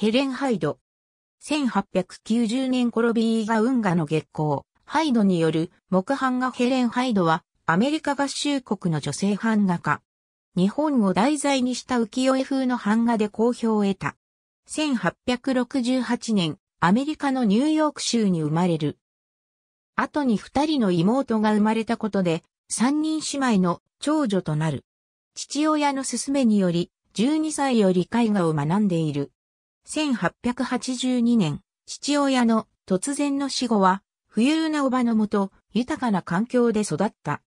ヘレン・ハイド。1890年頃ガウ運河の月光、ハイドによる木版画ヘレン・ハイドは、アメリカ合衆国の女性版画家。日本を題材にした浮世絵風の版画で好評を得た。1868年、アメリカのニューヨーク州に生まれる。後に二人の妹が生まれたことで、三人姉妹の長女となる。父親の勧めにより、12歳より絵画を学んでいる。1882年、父親の突然の死後は、富裕なおばのもと、豊かな環境で育った。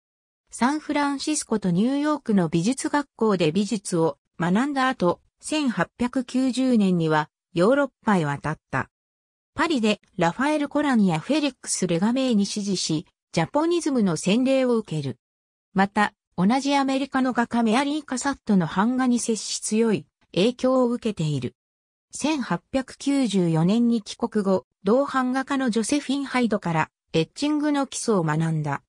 サンフランシスコとニューヨークの美術学校で美術を学んだ後、1890年にはヨーロッパへ渡った。パリでラファエル・コランやフェリックス・レガメイに支持し、ジャポニズムの洗礼を受ける。また、同じアメリカの画家メアリー・カサットの版画に接し強い影響を受けている。1894年に帰国後、同版画家のジョセフィン・ハイドからエッチングの基礎を学んだ。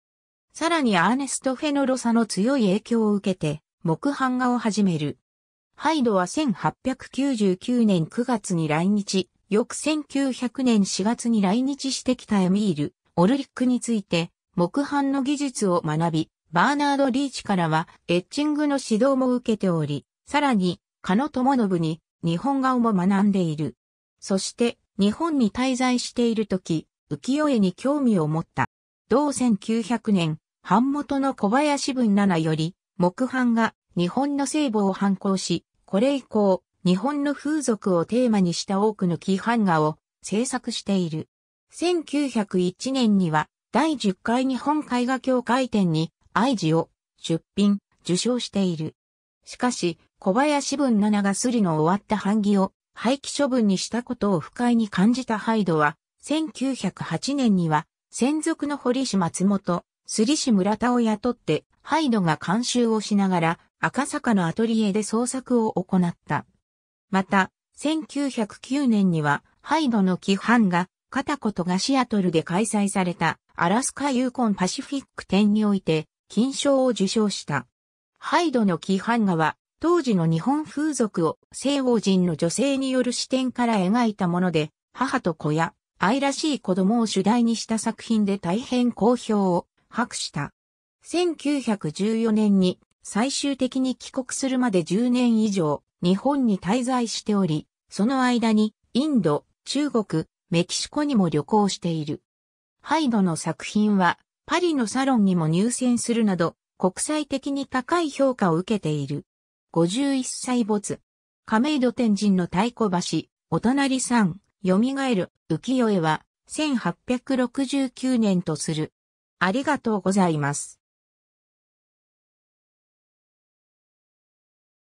さらにアーネスト・フェノロサの強い影響を受けて、木版画を始める。ハイドは1899年9月に来日、翌1900年4月に来日してきたエミール、オルリックについて、木版の技術を学び、バーナード・リーチからはエッチングの指導も受けており、さらに、カノノ信に日本画をも学んでいる。そして、日本に滞在している時、浮世絵に興味を持った。同1900年、版元の小林文七より、木版が日本の聖母を反抗し、これ以降、日本の風俗をテーマにした多くの木版画を制作している。1901年には、第10回日本絵画協会展に、愛知を出品、受賞している。しかし、小林文七がスリの終わった版木を廃棄処分にしたことを不快に感じたハイドは、1908年には、専属の堀市松本、スリ市村田を雇って、ハイドが監修をしながら、赤坂のアトリエで創作を行った。また、1909年には、ハイドの規範が、片言がシアトルで開催された、アラスカユーコンパシフィック展において、金賞を受賞した。ハイドの規範画は、当時の日本風俗を西欧人の女性による視点から描いたもので、母と子や愛らしい子供を主題にした作品で大変好評を博した。1914年に最終的に帰国するまで10年以上日本に滞在しており、その間にインド、中国、メキシコにも旅行している。ハイドの作品はパリのサロンにも入選するなど国際的に高い評価を受けている。51歳没。亀戸天神の太鼓橋、お隣さん、蘇る、浮世絵は、1869年とする。ありがとうございます。